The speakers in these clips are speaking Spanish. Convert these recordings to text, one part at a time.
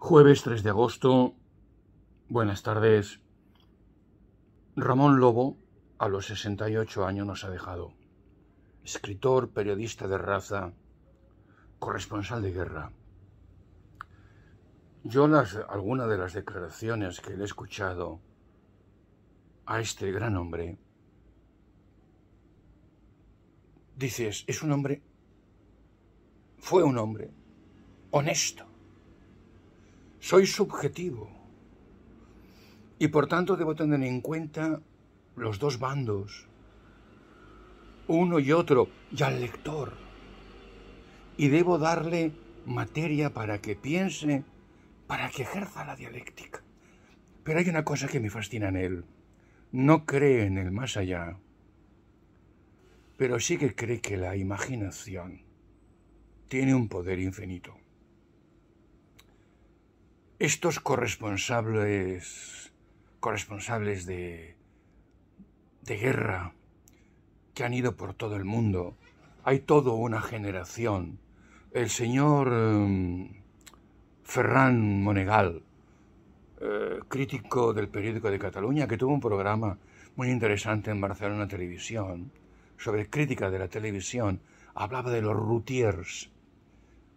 Jueves 3 de agosto. Buenas tardes. Ramón Lobo, a los 68 años, nos ha dejado. Escritor, periodista de raza, corresponsal de guerra. Yo las, alguna de las declaraciones que le he escuchado a este gran hombre, dices, es un hombre, fue un hombre honesto soy subjetivo y por tanto debo tener en cuenta los dos bandos, uno y otro, y al lector. Y debo darle materia para que piense, para que ejerza la dialéctica. Pero hay una cosa que me fascina en él. No cree en el más allá, pero sí que cree que la imaginación tiene un poder infinito estos corresponsables, corresponsables de, de guerra que han ido por todo el mundo, hay toda una generación. El señor em, Ferran Monegal, eh, crítico del periódico de Cataluña, que tuvo un programa muy interesante en Barcelona Televisión sobre crítica de la televisión, hablaba de los routiers.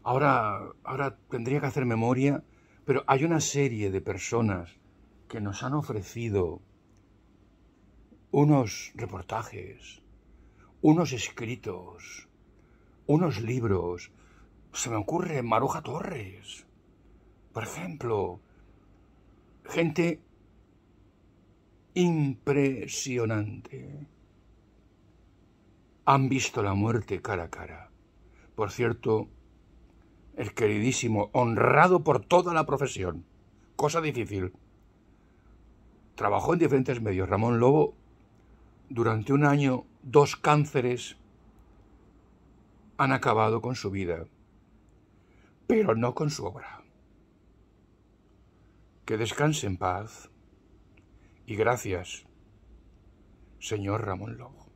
Ahora, ahora tendría que hacer memoria pero hay una serie de personas que nos han ofrecido unos reportajes, unos escritos, unos libros. Se me ocurre Maruja Torres, por ejemplo. Gente impresionante. Han visto la muerte cara a cara. Por cierto, el queridísimo, honrado por toda la profesión. Cosa difícil. Trabajó en diferentes medios. Ramón Lobo, durante un año, dos cánceres han acabado con su vida, pero no con su obra. Que descanse en paz y gracias, señor Ramón Lobo.